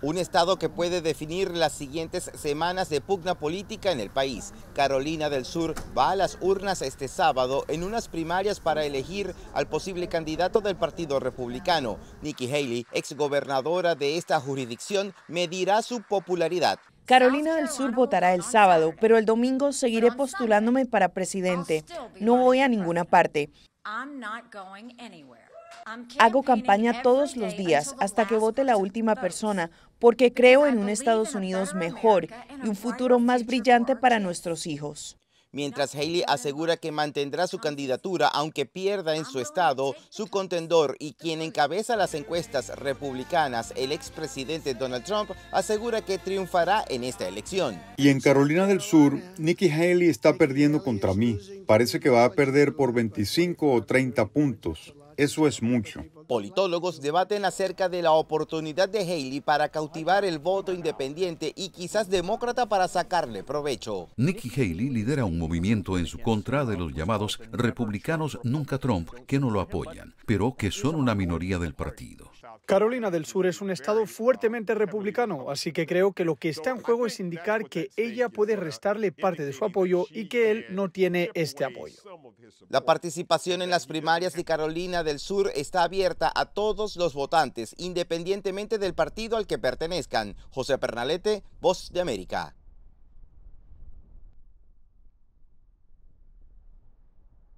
Un estado que puede definir las siguientes semanas de pugna política en el país. Carolina del Sur va a las urnas este sábado en unas primarias para elegir al posible candidato del Partido Republicano. Nikki Haley, exgobernadora de esta jurisdicción, medirá su popularidad. Carolina del Sur votará el sábado, pero el domingo seguiré postulándome para presidente. No voy a ninguna parte. Hago campaña todos los días hasta que vote la última persona, porque creo en un Estados Unidos mejor y un futuro más brillante para nuestros hijos. Mientras Haley asegura que mantendrá su candidatura aunque pierda en su estado, su contendor y quien encabeza las encuestas republicanas, el expresidente Donald Trump, asegura que triunfará en esta elección. Y en Carolina del Sur, Nikki Haley está perdiendo contra mí. Parece que va a perder por 25 o 30 puntos. Eso es mucho. Politólogos debaten acerca de la oportunidad de Haley para cautivar el voto independiente y quizás demócrata para sacarle provecho. Nikki Haley lidera un movimiento en su contra de los llamados republicanos nunca Trump que no lo apoyan, pero que son una minoría del partido. Carolina del Sur es un estado fuertemente republicano, así que creo que lo que está en juego es indicar que ella puede restarle parte de su apoyo y que él no tiene este apoyo. La participación en las primarias de Carolina del Sur está abierta a todos los votantes, independientemente del partido al que pertenezcan. José Pernalete, Voz de América.